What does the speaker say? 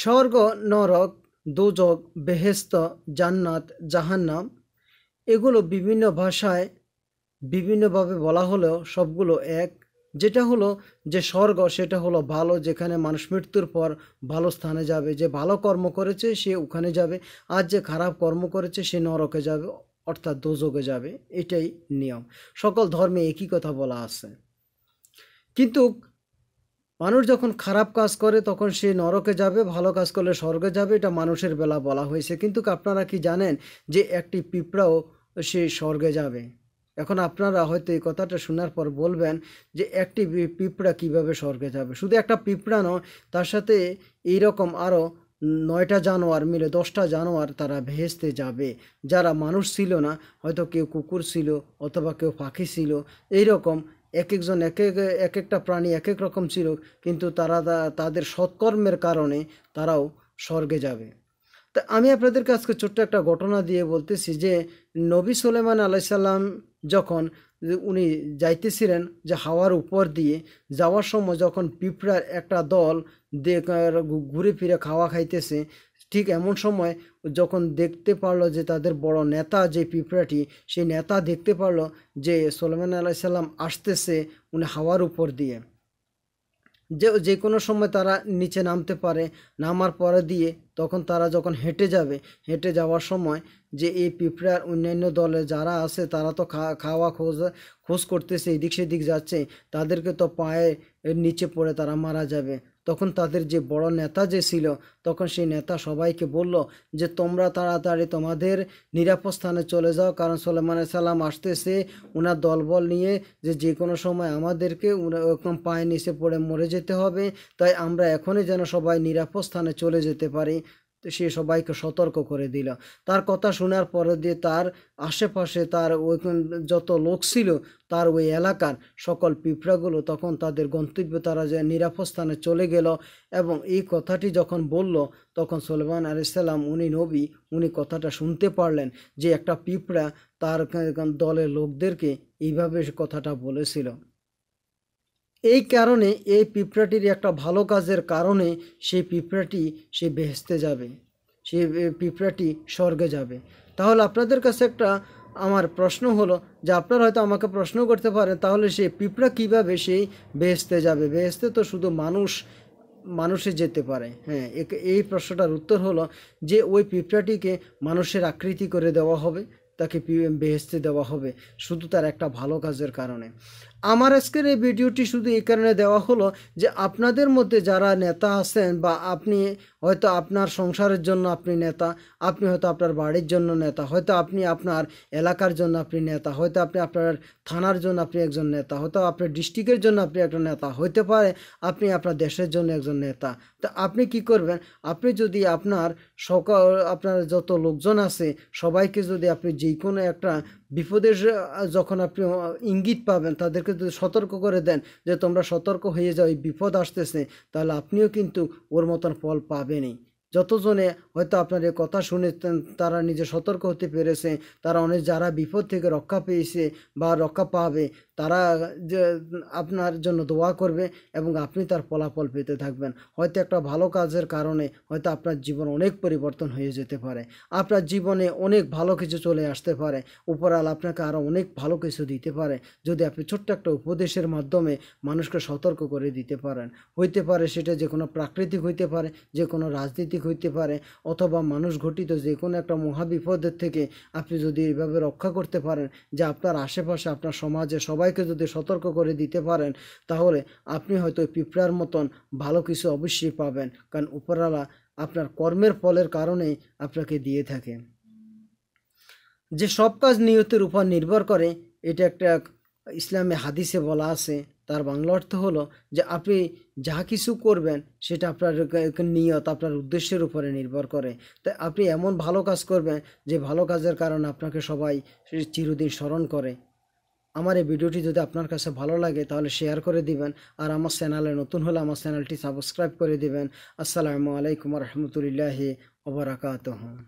স্বর্গ নরক দুজক বেহেস্ত জান্নাত জাহান্নাম এগুলো বিভিন্ন ভাষায় বিভিন্নভাবে বলা হলেও সবগুলো এক যেটা হলো যে স্বর্গ সেটা হলো ভালো যেখানে মানুষ মৃত্যুর পর ভালো স্থানে যাবে যে ভালো কর্ম করেছে সে ওখানে যাবে আর যে খারাপ কর্ম করেছে সে নরকে যাবে অর্থাৎ দোজকে যাবে এটাই নিয়ম সকল ধর্মে একই কথা বলা আছে কিন্তু মানুষ যখন খারাপ কাজ করে তখন সে নরকে যাবে ভালো কাজ করলে স্বর্গে যাবে এটা মানুষের বেলা বলা হয়েছে কিন্তু আপনারা কি জানেন যে একটি পিঁপড়াও সে স্বর্গে যাবে এখন আপনারা হয়তো এই কথাটা শোনার পর বলবেন যে একটি পিঁপড়া কিভাবে স্বর্গে যাবে শুধু একটা পিঁপড়া নয় তার সাথে এই রকম আরও নয়টা জানোয়ার মিলে দশটা জানোয়ার তারা ভেসতে যাবে যারা মানুষ ছিল না হয়তো কেউ কুকুর ছিল অথবা কেউ পাখি ছিল এই রকম এক একজন এক এক এক একটা প্রাণী এক এক রকম ছিল কিন্তু তারা তাদের সৎকর্মের কারণে তারাও স্বর্গে যাবে তা আমি আপনাদের আজকে ছোট্ট একটা ঘটনা দিয়ে বলতেছি যে নবী সুলেমান আলাইসাল্লাম যখন উনি যাইতেছিলেন যে হাওয়ার উপর দিয়ে যাওয়ার সময় যখন পিঁপড়ার একটা দল ঘুরে ফিরে খাওয়া খাইতেছে ঠিক এমন সময় যখন দেখতে পারলো যে তাদের বড় নেতা যে পিঁপড়াটি সেই নেতা দেখতে পারলো যে সোলেমান আলাইসাল্লাম আসতেছে উনি হাওয়ার উপর দিয়ে যে যে কোনো সময় তারা নিচে নামতে পারে নামার পরে দিয়ে তখন তারা যখন হেঁটে যাবে হেঁটে যাওয়ার সময় যে এই পিঁপড়ার অন্যান্য দলে যারা আছে তারা তো খাওয়া খোঁজ খোঁজ করতেছে এদিক সেদিক যাচ্ছে তাদেরকে তো পায়ে নিচে পড়ে তারা মারা যাবে তখন তাদের যে বড় নেতা যে ছিল তখন সেই নেতা সবাইকে বলল যে তোমরা তাড়াতাড়ি তোমাদের নিরাপদ স্থানে চলে যাও কারণ সোলেমান সালাম আসতেছে ওনার দলবল নিয়ে যে যে কোনো সময় আমাদেরকে ওরকম পায়ে নিচে পড়ে মরে যেতে হবে তাই আমরা এখনই যেন সবাই নিরাপদ স্থানে চলে যেতে পারি সে সবাইকে সতর্ক করে দিল তার কথা শোনার পরে দিয়ে তার আশেপাশে তার ওই যত লোক ছিল তার ওই এলাকার সকল পিঁপড়াগুলো তখন তাদের গন্তব্যে তারা যে নিরাপদ স্থানে চলে গেল এবং এই কথাটি যখন বলল তখন সলমান আলাইসাল্লাম উনি নবী উনি কথাটা শুনতে পারলেন যে একটা পিঁপড়া তার দলের লোকদেরকে এইভাবে কথাটা বলেছিল এই কারণে এই পিঁপড়াটির একটা ভালো কাজের কারণে সেই পিঁপড়াটি সে বেহেস্তে যাবে সে পিঁপড়াটি স্বর্গে যাবে তাহলে আপনাদের কাছে একটা আমার প্রশ্ন হলো যে আপনারা হয়তো আমাকে প্রশ্ন করতে পারেন তাহলে সে পিঁপড়া কীভাবে সেই বেহেস্তে যাবে বেহেস্তে তো শুধু মানুষ মানুষে যেতে পারে হ্যাঁ এই প্রশ্নটার উত্তর হলো যে ওই পিঁপড়াটিকে মানুষের আকৃতি করে দেওয়া হবে তাকে বেহেস্তে দেওয়া হবে শুধু তার একটা ভালো কাজের কারণে আমার আজকের এই ভিডিওটি শুধু এই কারণে দেওয়া হলো যে আপনাদের মধ্যে যারা নেতা আছেন বা আপনি হয়তো আপনার সংসারের জন্য আপনি নেতা আপনি হয়তো আপনার বাড়ির জন্য নেতা হয়তো আপনি আপনার এলাকার জন্য আপনি নেতা হয়তো আপনি আপনার থানার জন্য আপনি একজন নেতা হয়তো আপনার ডিস্ট্রিক্টের জন্য আপনি একটা নেতা হতে পারে আপনি আপনার দেশের জন্য একজন নেতা তো আপনি কি করবেন আপনি যদি আপনার সকল আপনার যত লোকজন আছে সবাইকে যদি আপনি যে কোনো একটা বিপদের যখন আপনি ইঙ্গিত পাবেন তাদেরকে যদি সতর্ক করে দেন যে তোমরা সতর্ক হয়ে যাও এই বিপদ আসতেছে তাহলে আপনিও কিন্তু ওর মতন ফল পাবেনই যতজনে হয়তো আপনার এই কথা শুনে তারা নিজে সতর্ক হতে পেরেছে তারা অনেক যারা বিপদ থেকে রক্ষা পেয়েছে বা রক্ষা পাবে তারা যে আপনার জন্য দোয়া করবে এবং আপনি তার ফলাফল পেতে থাকবেন হয়তো একটা ভালো কাজের কারণে হয়তো আপনার জীবন অনেক পরিবর্তন হয়ে যেতে পারে আপনার জীবনে অনেক ভালো কিছু চলে আসতে পারে উপরাল আপনাকে আরও অনেক ভালো কিছু দিতে পারে যদি আপনি ছোট্ট একটা উপদেশের মাধ্যমে মানুষকে সতর্ক করে দিতে পারেন হইতে পারে সেটা যে কোনো প্রাকৃতিক হইতে পারে যে কোনো রাজনীতিক মালিক হইতে পারে অথবা মানুষ ঘটিত যে কোনো একটা মহাবিপদের থেকে আপনি যদি এইভাবে রক্ষা করতে পারেন যে আপনার আশেপাশে আপনার সমাজে সবাইকে যদি সতর্ক করে দিতে পারেন তাহলে আপনি হয়তো পিঁপড়ার মতন ভালো কিছু অবশ্যই পাবেন কারণ উপরালা আপনার কর্মের ফলের কারণেই আপনাকে দিয়ে থাকে যে সব কাজ নিয়তের উপর নির্ভর করে এটা একটা ইসলামে হাদিসে বলা আছে তার বাংলা অর্থ হলো যে আপনি যা কিছু করবেন সেটা আপনার নিয়ত আপনার উদ্দেশ্যের উপরে নির্ভর করে তাই আপনি এমন ভালো কাজ করবেন যে ভালো কাজের কারণে আপনাকে সবাই চিরদিন স্মরণ করে আমার এই ভিডিওটি যদি আপনার কাছে ভালো লাগে তাহলে শেয়ার করে দিবেন আর আমার চ্যানেলে নতুন হলে আমার চ্যানেলটি সাবস্ক্রাইব করে দিবেন আসসালামু আলাইকুম রহমতুলিল্লাহি ওবরাকাতহ